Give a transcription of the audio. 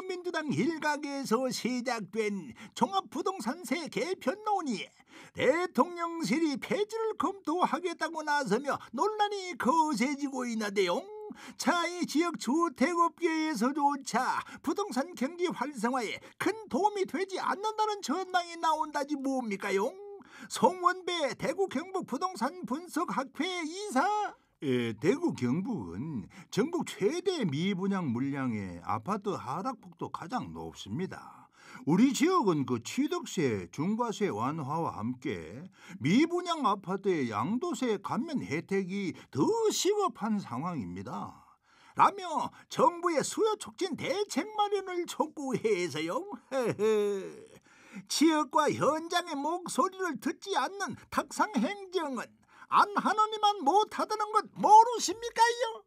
더불어민주당 일각에서 시작된 종합부동산세 개편론이 대통령실이 폐지를 검토하겠다고 나서며 논란이 거세지고 있는데요. 차이 지역 주택업계에서조차 부동산 경기 활성화에 큰 도움이 되지 않는다는 전망이 나온다지 뭡니까요? 송원배 대구 경북 부동산 분석학회 이사 예, 대구 경북은 전국 최대 미분양 물량의 아파트 하락폭도 가장 높습니다. 우리 지역은 그 취득세, 중과세 완화와 함께 미분양 아파트의 양도세 감면 혜택이 더 시급한 상황입니다. 라며 정부의 수요 촉진 대책 마련을 촉구해서요. 지역과 현장의 목소리를 듣지 않는 탁상 행정은 안 하느니만 못하다는 것 모르십니까요?